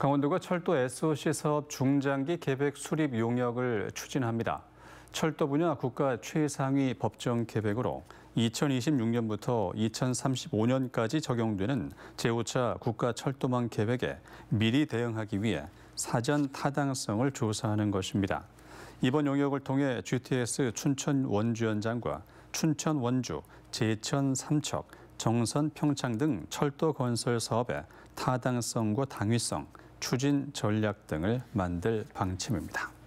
강원도가 철도 SOC 사업 중장기 계획 수립 용역을 추진합니다. 철도 분야 국가 최상위 법정 계획으로 2026년부터 2035년까지 적용되는 제5차 국가 철도망 계획에 미리 대응하기 위해 사전 타당성을 조사하는 것입니다. 이번 용역을 통해 GTS 춘천 원주연장과 춘천 원주, 제천 삼척, 정선 평창 등 철도 건설 사업의 타당성과 당위성, 추진 전략 등을 만들 방침입니다.